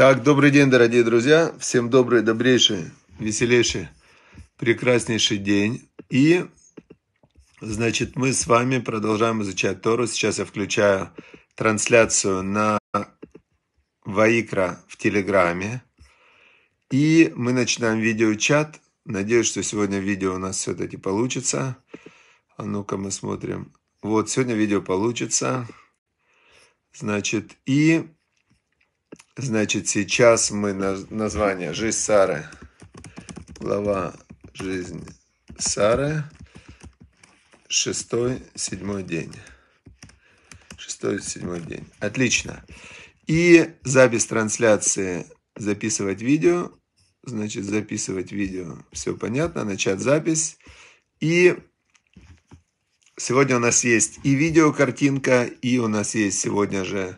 Так, добрый день, дорогие друзья. Всем добрый, добрейший, веселейший, прекраснейший день. И, значит, мы с вами продолжаем изучать Тору. Сейчас я включаю трансляцию на Ваикра в Телеграме. И мы начинаем видеочат. Надеюсь, что сегодня видео у нас все-таки получится. А ну-ка мы смотрим. Вот, сегодня видео получится. Значит, и Значит, сейчас мы на, название «Жизнь Сары». Глава «Жизнь Сары». Шестой, седьмой день. Шестой, седьмой день. Отлично. И запись трансляции записывать видео. Значит, записывать видео. Все понятно. Начать запись. И сегодня у нас есть и видеокартинка, и у нас есть сегодня же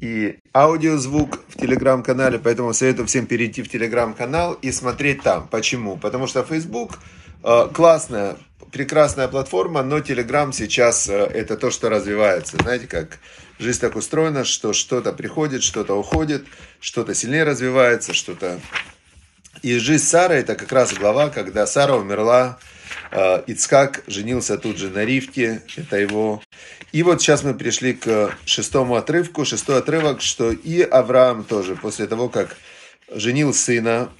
и аудиозвук в телеграм-канале, поэтому советую всем перейти в телеграм-канал и смотреть там. Почему? Потому что Facebook э, классная, прекрасная платформа, но телеграм сейчас э, это то, что развивается. Знаете, как жизнь так устроена, что что-то приходит, что-то уходит, что-то сильнее развивается, что-то... И жизнь Сары это как раз глава, когда Сара умерла, э, Ицхак женился тут же на Ривке, это его. И вот сейчас мы пришли к шестому отрывку. Шестой отрывок, что и Авраам тоже, после того, как женил сына,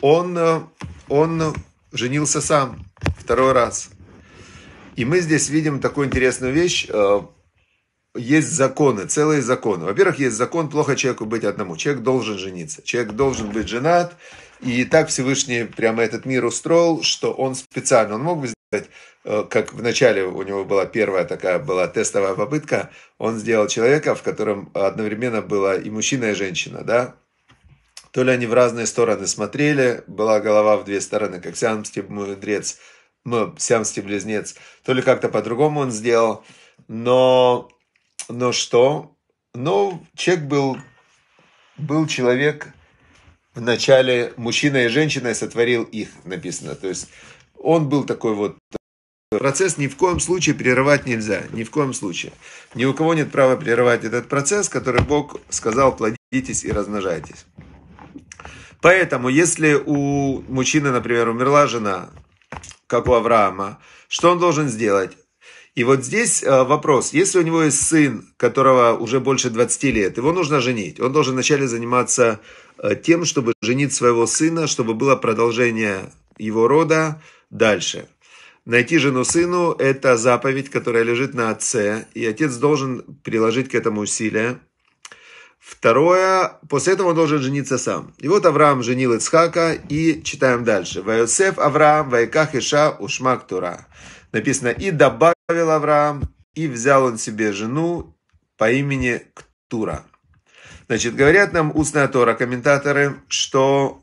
он, он женился сам второй раз. И мы здесь видим такую интересную вещь. Э, есть законы, целые законы. Во-первых, есть закон, плохо человеку быть одному. Человек должен жениться, человек должен быть женат, и так Всевышний прямо этот мир устроил, что он специально, он мог бы сделать, э, как в начале у него была первая такая была тестовая попытка, он сделал человека, в котором одновременно была и мужчина, и женщина, да, то ли они в разные стороны смотрели, была голова в две стороны, как сиамский мудрец, ну, сиамский близнец, то ли как-то по-другому он сделал, но, но что? Ну, человек был, был человек, вначале мужчина и женщина сотворил их, написано. То есть он был такой вот э, Процесс ни в коем случае прерывать нельзя, ни в коем случае. Ни у кого нет права прерывать этот процесс, который Бог сказал, плодитесь и размножайтесь. Поэтому, если у мужчины, например, умерла жена, как у Авраама, что он должен сделать? И вот здесь э, вопрос, если у него есть сын, которого уже больше 20 лет, его нужно женить, он должен вначале заниматься Э, тем, чтобы женить своего сына, чтобы было продолжение его рода дальше. Найти жену сыну – это заповедь, которая лежит на отце, и отец должен приложить к этому усилия. Второе, после этого он должен жениться сам. И вот Авраам женил Ицхака, и читаем дальше. «Ваиосеф Авраам, вайках иша ушмак тура». Написано, «И добавил Авраам, и взял он себе жену по имени Ктура». Значит, говорят нам устная Тора, комментаторы, что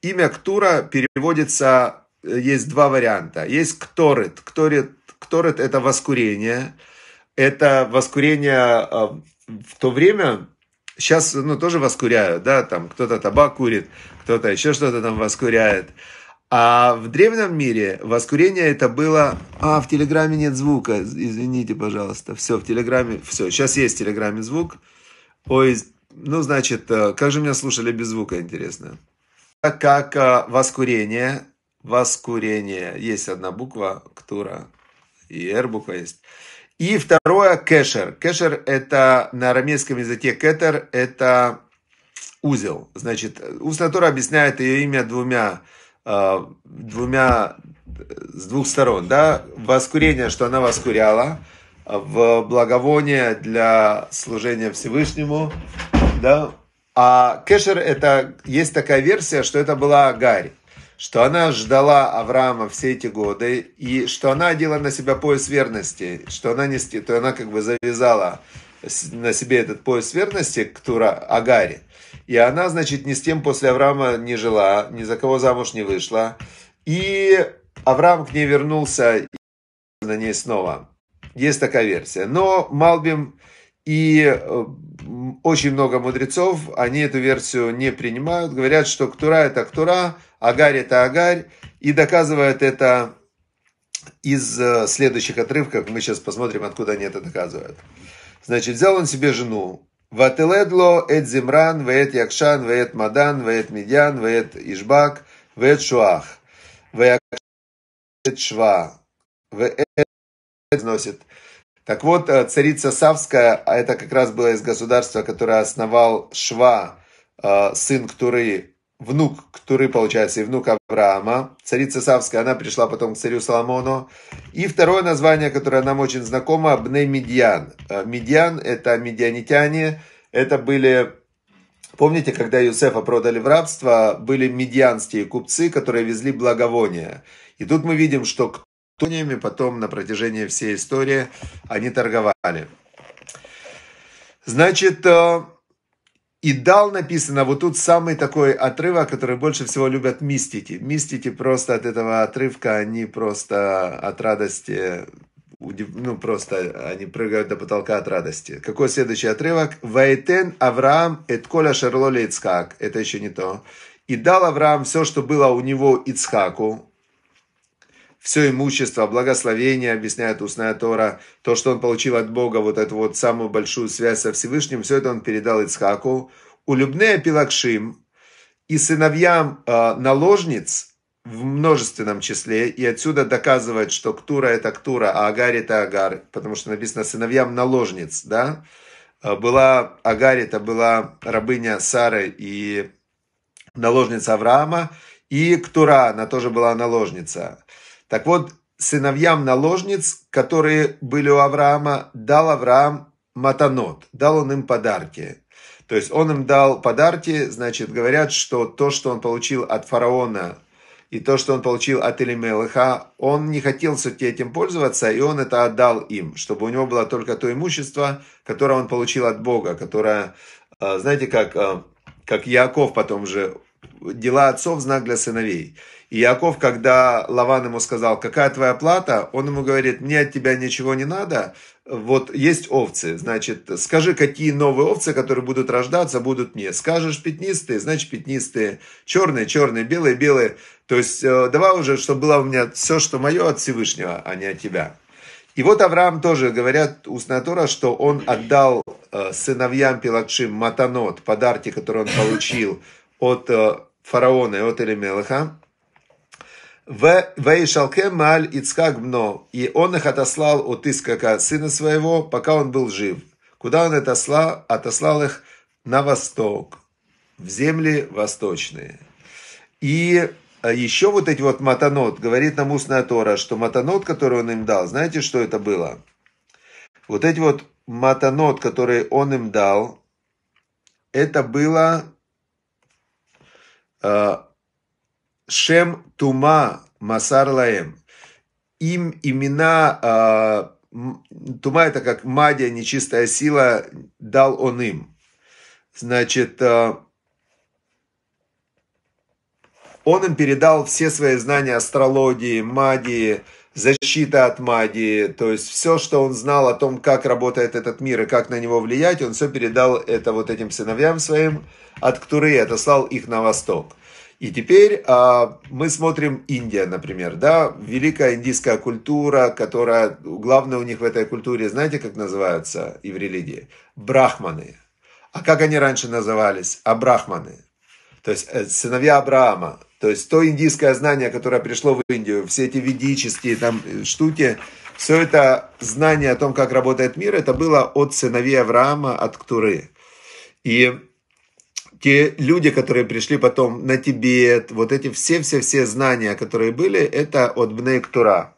имя Ктура переводится, э, есть два варианта. Есть Кторит. Кторит, Кторит – это воскурение. Это воскурение а, в то время, сейчас ну, тоже воскуряют, да, там кто-то табак курит, кто-то еще что-то там воскуряет. А в древнем мире воскурение это было... А, в Телеграме нет звука, извините, пожалуйста. Все, в Телеграме... Все, сейчас есть в Телеграме звук. Ой, ну, значит, э, как же меня слушали без звука, интересно. как э, воскурение, воскурение, есть одна буква, ктура, и R буква есть. И второе, кэшер. Кэшер это на арамейском языке кетер, это узел. Значит, Уснатура объясняет ее имя двумя, э, двумя, с двух сторон, да, воскурение, что она воскуряла, в благовоние для служения Всевышнему, да, а Кешер это, есть такая версия, что это была Агарь, что она ждала Авраама все эти годы, и что она одела на себя пояс верности, что она не, то она как бы завязала на себе этот пояс верности к Тура Агаре. И она, значит, ни с тем после Авраама не жила, ни за кого замуж не вышла. И Авраам к ней вернулся на ней снова. Есть такая версия. Но Малбим и э, очень много мудрецов, они эту версию не принимают, говорят, что Ктура – это Ктура, Агарь – это Агарь, и доказывают это из э, следующих отрывков, мы сейчас посмотрим, откуда они это доказывают. Значит, взял он себе жену, Вателедло, Эд Зимран, Веет Якшан, Веет Мадан, Веет Медян, Веет Ишбак, Веет Шуах, Веет Шва, Веет носит. Так вот, э, царица Савская, а это как раз было из государства, которое основал Шва, э, сын Ктуры, внук Ктуры, получается, и внук Авраама. Царица Савская, она пришла потом к царю Соломону. И второе название, которое нам очень знакомо, Бне Медьян. Э, Медьян – это медианитяне, это были Помните, когда Юсефа продали в рабство, были медианские купцы, которые везли благовония. И тут мы видим, что Туниями потом на протяжении всей истории они торговали. Значит, э, и дал написано, вот тут самый такой отрывок, который больше всего любят мистики. Мистики просто от этого отрывка, они просто от радости, ну просто они прыгают до потолка от радости. Какой следующий отрывок? Вайтен Авраам эт коля шерло Это еще не то. И дал Авраам все, что было у него Ицхаку, все имущество, благословение, объясняет устная Тора, то, что он получил от Бога, вот эту вот самую большую связь со Всевышним, все это он передал Ицхаку. Улюбнея Пилакшим и сыновьям э, наложниц в множественном числе, и отсюда доказывает, что Ктура это Ктура, а Агар это Агар, потому что написано сыновьям наложниц, да, э, была Агар, это была рабыня Сары и наложница Авраама, и Ктура, она тоже была наложница. Так вот, сыновьям наложниц, которые были у Авраама, дал Авраам матанот, дал он им подарки. То есть он им дал подарки, значит, говорят, что то, что он получил от фараона и то, что он получил от Элимелыха, он не хотел все этим пользоваться, и он это отдал им, чтобы у него было только то имущество, которое он получил от Бога, которое, э, знаете, как, э, как Яков потом же, дела отцов – знак для сыновей. И Яков, когда Лаван ему сказал, какая твоя плата, он ему говорит, мне от тебя ничего не надо, вот есть овцы, значит, скажи, какие новые овцы, которые будут рождаться, будут мне. Скажешь пятнистые, значит, пятнистые, черные, черные, белые, белые. То есть, э, давай уже, чтобы было у меня все, что мое от Всевышнего, а не от тебя. И вот Авраам тоже, говорят устная Тора, что он отдал э, сыновьям Пелакшим матанот, подарки, которые он получил от э, фараона и от Элемелаха. Вейшалкем Мааль Ицхак Бно. И он их отослал от Искака, сына своего, пока он был жив. Куда он отослал? Отослал их на восток, в земли восточные. И а, еще вот эти вот матанот, говорит нам устная Тора, что матанот, который он им дал, знаете, что это было? Вот эти вот матанот, которые он им дал, это было а, Шем Тума Масарлаем. Им имена а, Тума это как мадия нечистая сила, дал он им. Значит, а, он им передал все свои знания астрологии, магии, защита от магии, то есть все, что он знал о том, как работает этот мир и как на него влиять, он все передал это вот этим сыновьям своим от Ктуры и отослал их на восток. И теперь а, мы смотрим Индия, например, да, великая индийская культура, которая, главное у них в этой культуре, знаете, как называются и в религии? Брахманы. А как они раньше назывались? Абрахманы. То есть э, сыновья Авраама. То есть то индийское знание, которое пришло в Индию, все эти ведические там э, штуки, все это знание о том, как работает мир, это было от сыновей Авраама, от Ктуры. И те люди, которые пришли потом на Тибет, вот эти все-все-все знания, которые были, это от Бнейктура.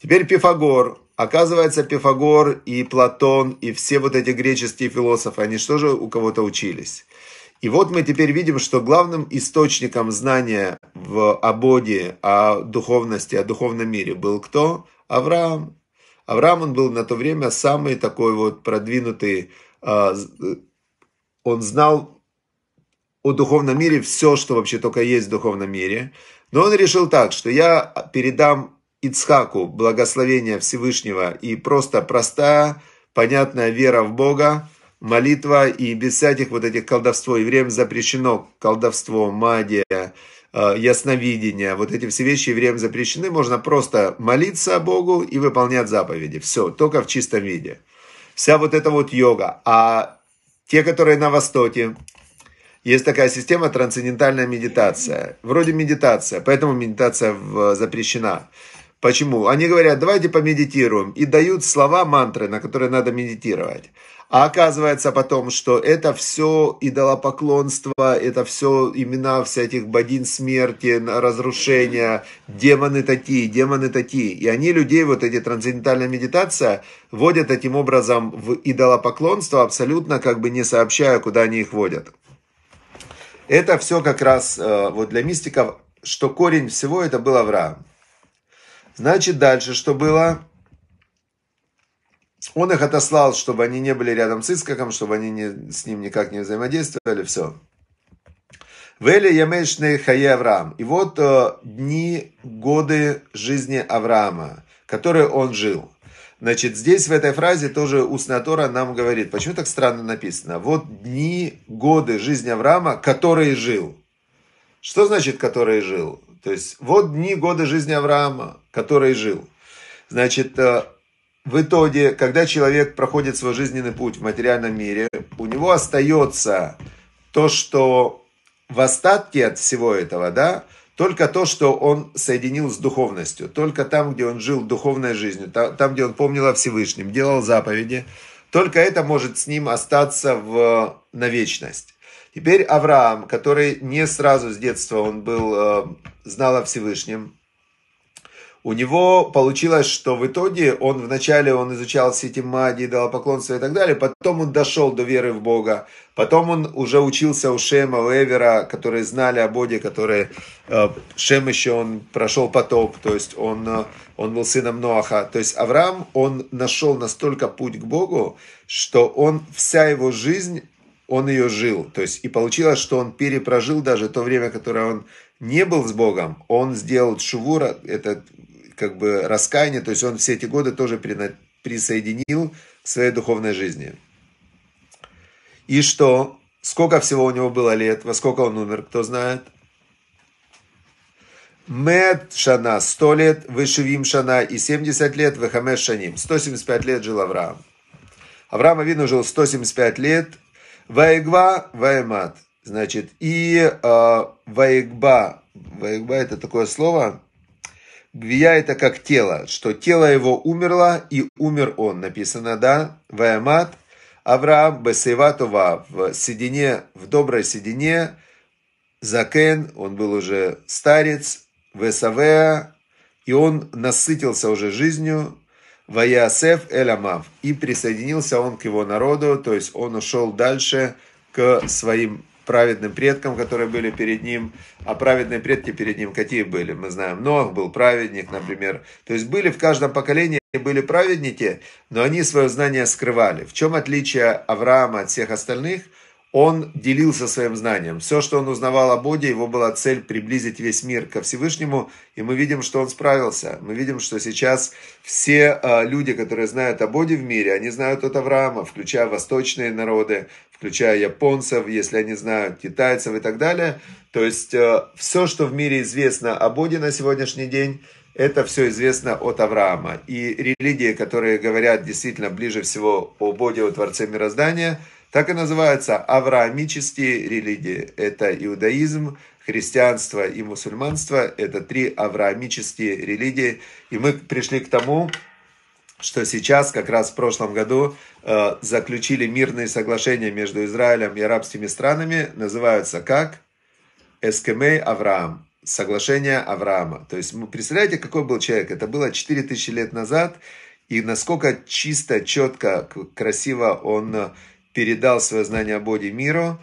Теперь Пифагор. Оказывается, Пифагор и Платон, и все вот эти греческие философы, они что же у кого-то учились? И вот мы теперь видим, что главным источником знания в Абоде о духовности, о духовном мире был кто? Авраам. Авраам, он был на то время самый такой вот продвинутый, а, э, он знал о духовном мире все, что вообще только есть в духовном мире. Но он решил так, что я передам Ицхаку благословение Всевышнего и просто простая, понятная вера в Бога, молитва и без всяких вот этих колдовство. время запрещено колдовство, магия, э, ясновидение. Вот эти все вещи Время запрещены. Можно просто молиться Богу и выполнять заповеди. Все, только в чистом виде. Вся вот эта вот йога. А те, которые на Востоке, есть такая система трансцендентальная медитация. Вроде медитация, поэтому медитация запрещена. Почему? Они говорят, давайте помедитируем. И дают слова, мантры, на которые надо медитировать. А оказывается потом, что это все идолопоклонство, это все имена всяких богинь смерти, разрушения, демоны такие, демоны такие. И они людей, вот эти трансцендентальная медитация, вводят таким образом в идолопоклонство, абсолютно как бы не сообщая, куда они их водят. Это все как раз э, вот для мистиков, что корень всего это был Авраам. Значит, дальше что было? Он их отослал, чтобы они не были рядом с Искаком, чтобы они не, с ним никак не взаимодействовали, все. Вели ямешны хае Авраам. И вот э, дни, годы жизни Авраама, которые он жил. Значит, здесь в этой фразе тоже Уснатора нам говорит, почему так странно написано? Вот дни, годы жизни Авраама, который жил. Что значит, который жил? То есть, вот дни, годы жизни Авраама, который жил. Значит, э, в итоге, когда человек проходит свой жизненный путь в материальном мире, у него остается то, что в остатке от всего этого, да, только то, что он соединил с духовностью, только там, где он жил духовной жизнью, там, где он помнил о Всевышнем, делал заповеди, только это может с ним остаться в, на вечность. Теперь Авраам, который не сразу с детства он был, э, знал о Всевышнем, у него получилось, что в итоге он вначале он изучал все мади, дал поклонство и так далее, потом он дошел до веры в Бога, потом он уже учился у Шема, у Эвера, которые знали о Боге, которые... Э, Шем еще он прошел потоп, то есть он, э, он был сыном Ноаха. То есть Авраам, он нашел настолько путь к Богу, что он, вся его жизнь, он ее жил. То есть и получилось, что он перепрожил даже то время, которое он не был с Богом, он сделал шувура, это как бы раскаяние, то есть он все эти годы тоже присоединил к своей духовной жизни. И что? Сколько всего у него было лет? Во сколько он умер? Кто знает? Мед Шана 100 лет, Вышивим Шана и 70 лет, Вехамеш Шаним. 175 лет жил Авраам. Авраам Авину жил 175 лет. Ваигва, Ваймат. Значит, и э, Ваигба. Ваигба это такое слово, Гвия это как тело, что тело его умерло, и умер он. Написано, да? Ваямат Авраам Бесейватова в седине, в доброй седине, Закен, он был уже старец, Весавеа, и он насытился уже жизнью, Ваясеф Эламав, и присоединился он к его народу, то есть он ушел дальше к своим праведным предкам, которые были перед ним. А праведные предки перед ним какие были? Мы знаем, Нох был праведник, например. То есть были в каждом поколении были праведники, но они свое знание скрывали. В чем отличие Авраама от всех остальных – он делился своим знанием. Все, что он узнавал о Боге, его была цель приблизить весь мир ко Всевышнему, и мы видим, что он справился. Мы видим, что сейчас все э, люди, которые знают о Боге в мире, они знают от Авраама, включая восточные народы, включая японцев, если они знают, китайцев и так далее. То есть э, все, что в мире известно о Боге на сегодняшний день, это все известно от Авраама. И религии, которые говорят действительно ближе всего о Боге, о Творце Мироздания – так и называются авраамические религии. Это иудаизм, христианство и мусульманство. Это три авраамические религии. И мы пришли к тому, что сейчас, как раз в прошлом году, э, заключили мирные соглашения между Израилем и арабскими странами. Называются как? Эскемей Авраам. Соглашение Авраама. То есть, вы представляете, какой был человек? Это было 4000 лет назад. И насколько чисто, четко, красиво он э, передал свое знание о Боге миру.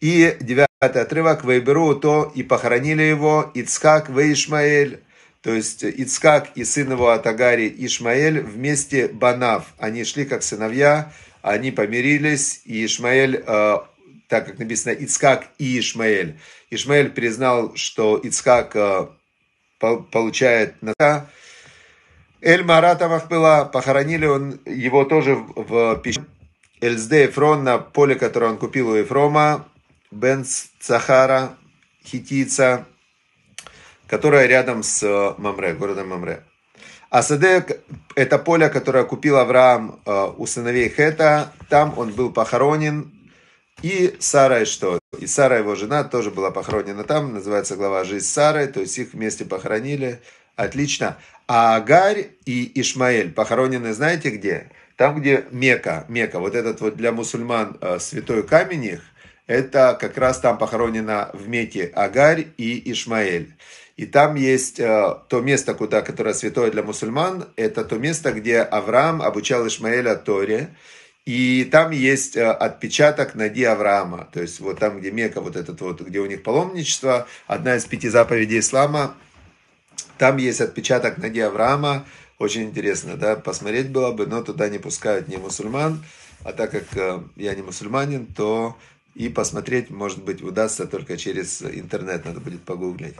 И девятый отрывок «Вейберу то и похоронили его Ицхак в Ишмаэль». То есть Ицхак и сын его от Ишмаэль вместе Банав. Они шли как сыновья, они помирились, и Ишмаэль, э, так как написано Ицхак и Ишмаэль, Ишмаэль признал, что Ицхак э, получает Эль Марата была похоронили он его тоже в, в пещере Эльзде Эфрон на поле, которое он купил у Эфрома, Бенц Цахара, хитийца, которая рядом с э, Мамре, городом Мамре. Асаде – это поле, которое купил Авраам э, у сыновей Хета. Там он был похоронен. И Сара и что? И Сара, его жена, тоже была похоронена там. Называется глава «Жизнь Сары». То есть их вместе похоронили. Отлично. А Агарь и Ишмаэль похоронены знаете где? Там, где Мека, Мека, вот этот вот для мусульман э, святой камень их, это как раз там похоронено в Меке Агарь и Ишмаэль. И там есть э, то место, куда, которое святое для мусульман, это то место, где Авраам обучал Ишмаэля Торе. И там есть э, отпечаток ноги Авраама. То есть вот там, где Мека, вот этот вот, где у них паломничество, одна из пяти заповедей ислама, там есть отпечаток ноги Авраама, очень интересно, да, посмотреть было бы, но туда не пускают не мусульман, а так как э, я не мусульманин, то и посмотреть, может быть, удастся только через интернет, надо будет погуглить.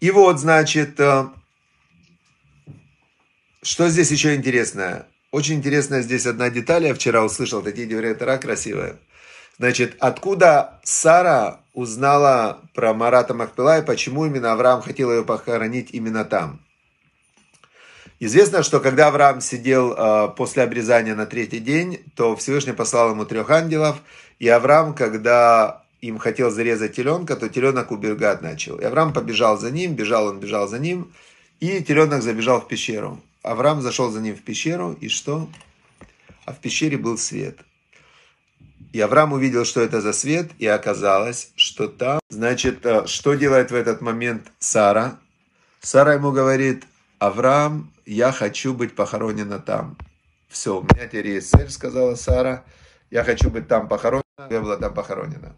И вот, значит, э, что здесь еще интересное? Очень интересная здесь одна деталь, я вчера услышал, такие девретера красивые. Значит, откуда Сара узнала про Марата Махпила и почему именно Авраам хотел ее похоронить именно там? Известно, что когда Авраам сидел а, после обрезания на третий день, то Всевышний послал ему трех ангелов, и Авраам, когда им хотел зарезать теленка, то теленок убегать начал. И Авраам побежал за ним, бежал он, бежал за ним, и теленок забежал в пещеру. Авраам зашел за ним в пещеру, и что? А в пещере был свет. И Авраам увидел, что это за свет, и оказалось, что там... Значит, э, что делает в этот момент Сара? Сара ему говорит, Авраам, я хочу быть похоронена там. Все, у меня теперь есть цель, сказала Сара. Я хочу быть там похоронена. Я была там похоронена.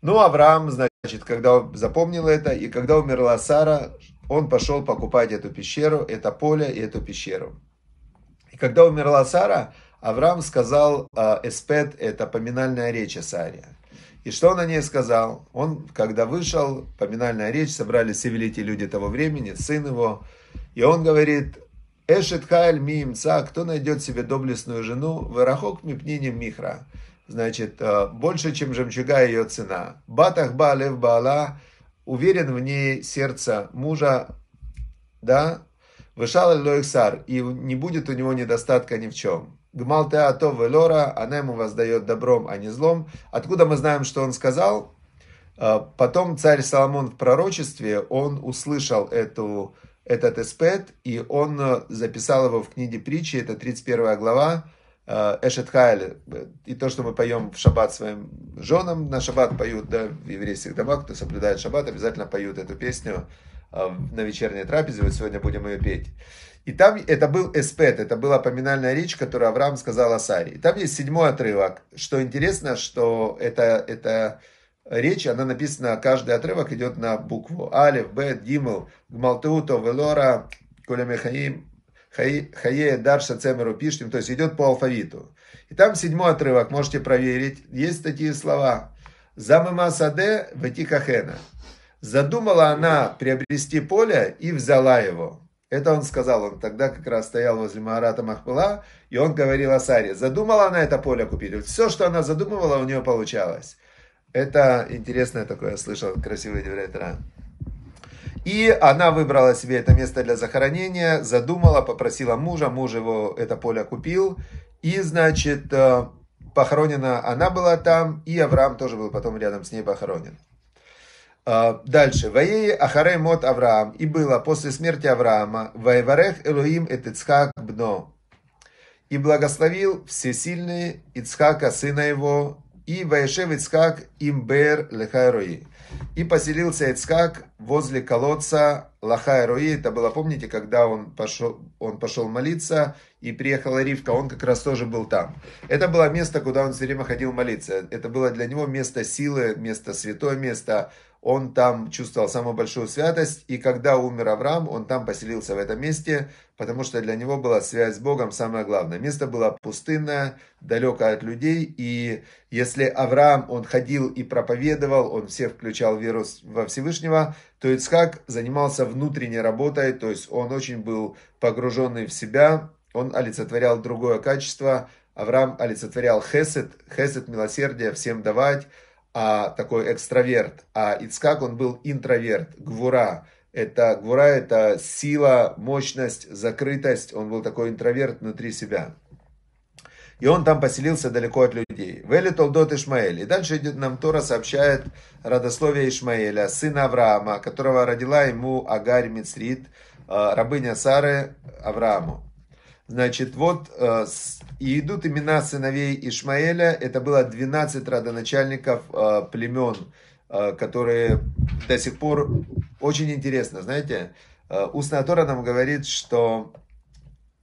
Ну, Авраам, значит, когда запомнил это, и когда умерла Сара, он пошел покупать эту пещеру, это поле и эту пещеру. И когда умерла Сара, Авраам сказал «А, Эспет, это поминальная речь о Саре. И что он о ней сказал? Он, когда вышел, поминальная речь, собрались все великие люди того времени, сын его, и он говорит, Эшет Хайль ми имца, кто найдет себе доблестную жену, вырахок мипнинем михра. Значит, э, больше, чем жемчуга ее цена. Батах ба лев баала, уверен в ней сердце мужа, да, вышал лоихсар, и не будет у него недостатка ни в чем. Гмалтеа то велора, она ему воздает добром, а не злом. Откуда мы знаем, что он сказал? Э, потом царь Соломон в пророчестве, он услышал эту этот эспет, и он э, записал его в книге притчи, это 31 глава, э, Эшет Хайль, и то, что мы поем в шаббат своим женам, на шаббат поют, да, в еврейских домах, кто соблюдает шаббат, обязательно поют эту песню э, на вечерней трапезе, вот сегодня будем ее петь. И там это был эспет, это была поминальная речь, которую Авраам сказал о Саре. И там есть седьмой отрывок. Что интересно, что это, это речь, она написана, каждый отрывок идет на букву. Алиф, Б, Гимл, Гмалтеуто, Велора, Коля Мехаим, Хае, Дарша, Цемеру, Пиштим, то есть идет по алфавиту. И там седьмой отрывок, можете проверить, есть такие слова. Замыма саде ветикахена. Задумала она приобрести поле и взяла его. Это он сказал, он тогда как раз стоял возле Маарата Махпыла, и он говорил о Саре. Задумала она это поле купить. Все, что она задумывала, у нее получалось. Это интересное такое, я слышал, красивые деврейтеры. И она выбрала себе это место для захоронения, задумала, попросила мужа, муж его это поле купил. И, значит, э, похоронена она была там, и Авраам тоже был потом рядом с ней похоронен. Э, дальше. Ваей Ахарей Мот Авраам. И было после смерти Авраама. Ваеварех Элоим Этицхак Бно. И благословил всесильный Ицхака, сына его, и Ваешев Ицкак имбер лехайрои. И поселился Ицкак возле колодца Лахайрои. Это было, помните, когда он пошел, он пошел молиться, и приехала Ривка, он как раз тоже был там. Это было место, куда он все время ходил молиться. Это было для него место силы, место святое место, он там чувствовал самую большую святость, и когда умер Авраам, он там поселился в этом месте, потому что для него была связь с Богом самое главное. Место было пустынное, далекое от людей, и если Авраам, он ходил и проповедовал, он все включал веру во Всевышнего, то Ицхак занимался внутренней работой, то есть он очень был погруженный в себя, он олицетворял другое качество, Авраам олицетворял хесед, хесед милосердие, всем давать, а, такой экстраверт, а Ицкак, он был интроверт, гвура. Это, гвура – это сила, мощность, закрытость. Он был такой интроверт внутри себя. И он там поселился далеко от людей. Вели Толдот Ишмаэль. И дальше идет нам Тора, сообщает родословие Ишмаэля, сына Авраама, которого родила ему Агарь Мицрит, э, рабыня Сары Аврааму. Значит, вот э, и идут имена сыновей Ишмаэля. Это было 12 родоначальников э, племен, э, которые до сих пор очень интересно. Знаете, устная Тора нам говорит, что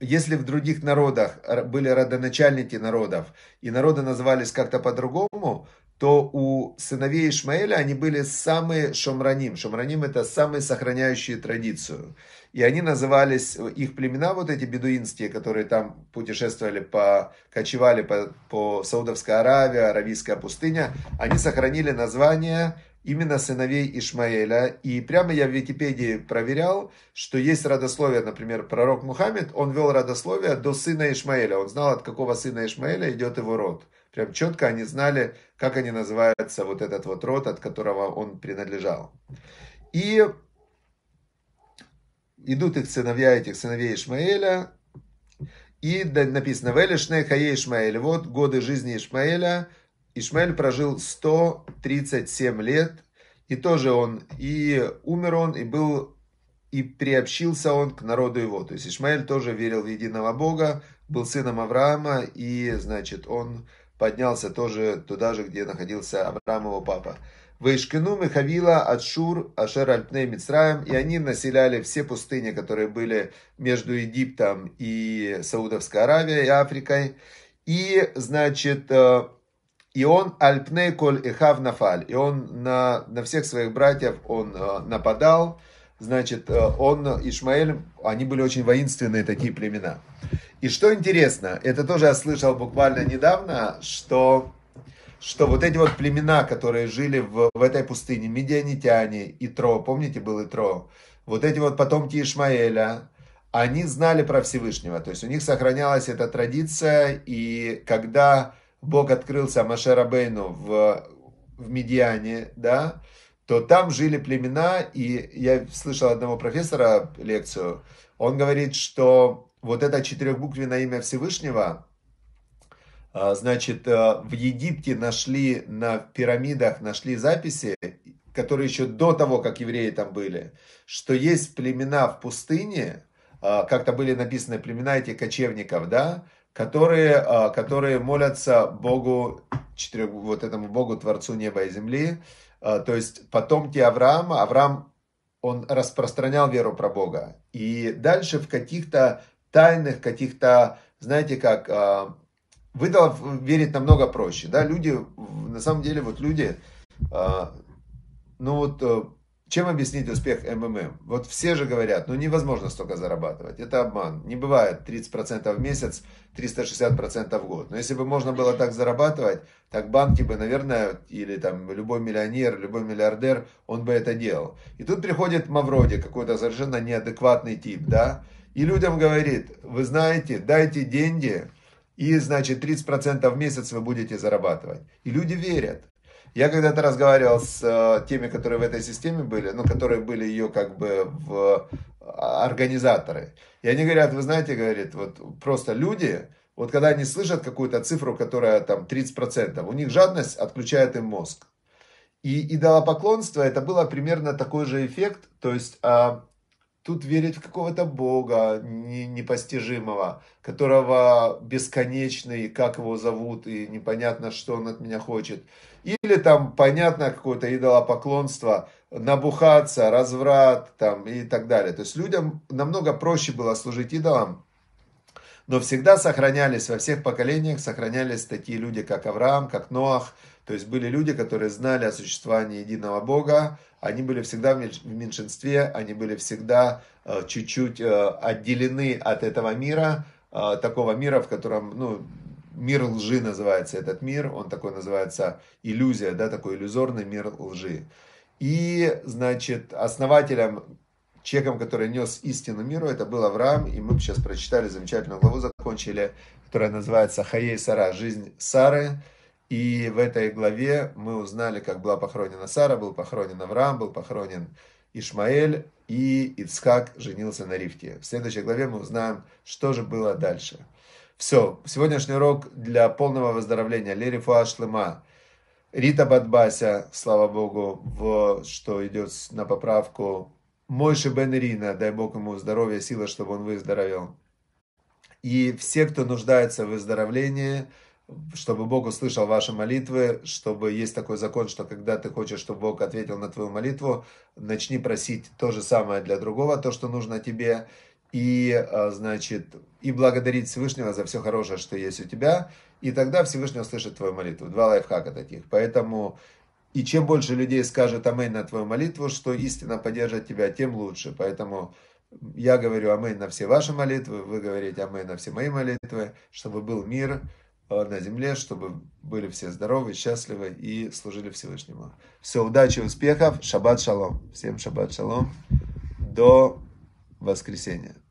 если в других народах были родоначальники народов, и народы назывались как-то по-другому, то у сыновей Ишмаэля они были самые шомраним. Шомраним – это самые сохраняющие традицию. И они назывались, их племена вот эти бедуинские, которые там путешествовали, по, кочевали по, по Саудовской Аравии, Аравийская пустыня, они сохранили название именно сыновей Ишмаэля. И прямо я в Википедии проверял, что есть родословие, например, пророк Мухаммед, он вел родословие до сына Ишмаэля. Он знал, от какого сына Ишмаэля идет его род. Прям четко они знали, как они называются, вот этот вот род, от которого он принадлежал. И идут их сыновья, этих сыновей Ишмаэля, и написано, Велишне Хае Ишмаэль, вот годы жизни Ишмаэля, Ишмаэль прожил 137 лет, и тоже он, и умер он, и был, и приобщился он к народу его. То есть Ишмаэль тоже верил в единого Бога, был сыном Авраама, и, значит, он поднялся тоже туда же, где находился Авраам его папа. Вышкину Михавила, Адшур, Ашер Альпней, Мицраем, и они населяли все пустыни, которые были между Египтом и Саудовской Аравией, и Африкой. И, значит, э, и он Альпней Коль Эхав Нафаль, и он на, на всех своих братьев он э, нападал, значит, э, он, Ишмаэль, они были очень воинственные такие племена. И что интересно, это тоже я слышал буквально недавно, что, что вот эти вот племена, которые жили в, в этой пустыне, медианитяне, Итро, помните, был Итро, вот эти вот потомки Ишмаэля, они знали про Всевышнего, то есть у них сохранялась эта традиция, и когда Бог открылся Маше Рабейну в, в Медиане, да, то там жили племена, и я слышал одного профессора лекцию, он говорит, что вот это четырехбуквенное имя Всевышнего, а, значит, э, в Египте нашли на пирамидах, нашли записи, которые еще до того, как евреи там были, что есть племена в пустыне, а, как-то были написаны племена этих кочевников, да, которые, а, которые молятся Богу, четырех, вот этому Богу, Творцу неба и земли, то есть потомки Авраама, Авраам он распространял веру про Бога. И дальше в каких-то тайных каких-то, знаете как, а, в идолов верить намного проще, да, люди, на самом деле, вот люди, а, ну вот, э, чем объяснить успех МММ? Вот все же говорят, ну невозможно столько зарабатывать, это обман, не бывает 30% в месяц, 360% в год, но если бы можно было так зарабатывать, так банки бы, наверное, или там любой миллионер, любой миллиардер, он бы это делал. И тут приходит Мавроди, какой-то совершенно неадекватный тип, да, и людям говорит, вы знаете, дайте деньги, и, значит, 30% в месяц вы будете зарабатывать. И люди верят. Я когда-то разговаривал с э, теми, которые в этой системе были, ну, которые были ее как бы в а, организаторы. И они говорят, вы знаете, говорит, вот просто люди, вот когда они слышат какую-то цифру, которая там 30%, у них жадность отключает им мозг. И идолопоклонство это было примерно такой же эффект, то есть а, Тут верить в какого-то бога непостижимого, которого бесконечный, как его зовут, и непонятно, что он от меня хочет. Или там, понятно, какое-то идолопоклонство, набухаться, разврат там, и так далее. То есть людям намного проще было служить идолам, но всегда сохранялись, во всех поколениях сохранялись такие люди, как Авраам, как Ноах, то есть были люди, которые знали о существовании единого Бога, они были всегда в меньшинстве, они были всегда э, чуть-чуть э, отделены от этого мира, э, такого мира, в котором, ну, мир лжи называется этот мир, он такой называется иллюзия, да, такой иллюзорный мир лжи. И, значит, основателем, человеком, который нес истину миру, это был Авраам, и мы сейчас прочитали замечательную главу, закончили, которая называется «Хаей Сара. Жизнь Сары». И в этой главе мы узнали, как была похоронена Сара, был похоронен Авраам, был похоронен Ишмаэль, и Ицхак женился на Рифте. В следующей главе мы узнаем, что же было дальше. Все, сегодняшний урок для полного выздоровления. Лерифуа Шлема, Рита Бадбася, слава Богу, в, что идет на поправку. Мойши Бен Ирина, дай Бог ему здоровья, сила, чтобы он выздоровел. И все, кто нуждается в выздоровлении – чтобы Бог услышал ваши молитвы, чтобы есть такой закон, что когда ты хочешь, чтобы Бог ответил на твою молитву, начни просить то же самое для другого, то, что нужно тебе, и, а, значит, и благодарить Всевышнего за все хорошее, что есть у тебя, и тогда Всевышний услышит твою молитву. Два лайфхака таких. Поэтому и чем больше людей скажет амейн на твою молитву, что истина поддержит тебя, тем лучше. Поэтому я говорю амейн на все ваши молитвы, вы говорите амейн на все мои молитвы, чтобы был мир, на земле, чтобы были все здоровы, счастливы и служили Всевышнему. Все, удачи, успехов, шаббат шалом. Всем шаббат шалом. До воскресенья.